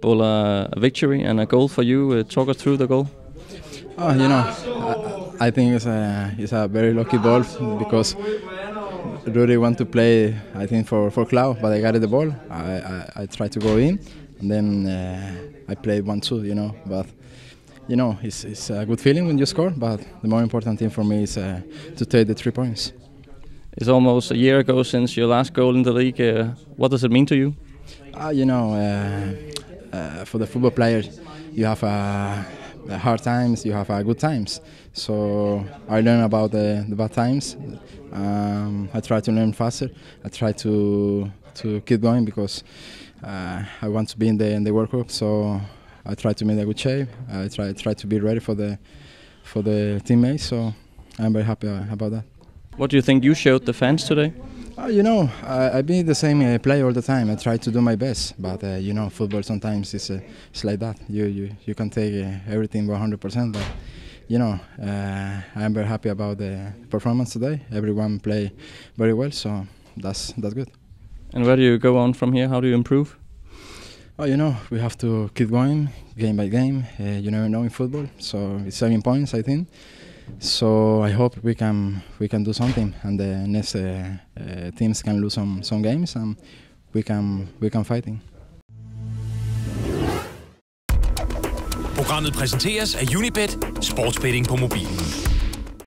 Bola, a victory and a goal for you. Uh, talk us through the goal. Oh, you know, I, I think it's a, it's a very lucky ball because Rudy want to play, I think, for, for Clau, but I got the ball. I, I, I tried to go in, and then uh, I played 1 2, you know. But, you know, it's, it's a good feeling when you score, but the more important thing for me is uh, to take the three points. It's almost a year ago since your last goal in the league. Uh, what does it mean to you? Uh, you know, uh, for the football players, you have uh, hard times, you have uh, good times. So I learn about the, the bad times. Um, I try to learn faster. I try to to keep going because uh, I want to be in the in the World Cup. So I try to make a good shape. I try try to be ready for the for the teammates. So I'm very happy uh, about that. What do you think you showed the fans today? Oh, you know, I, I be the same uh, player all the time. I try to do my best, but uh, you know, football sometimes is uh, it's like that. You you you can take uh, everything 100%, but you know, uh, I'm very happy about the performance today. Everyone play very well, so that's that's good. And where do you go on from here? How do you improve? Oh, you know, we have to keep going game by game. Uh, you never know in football, so it's seven points, I think. So I hope we can we can do something, and the next uh, uh, teams can lose some some games, and we can we can fighting. Programmet præsenteres af Unibet, sportsbetting på mobilen.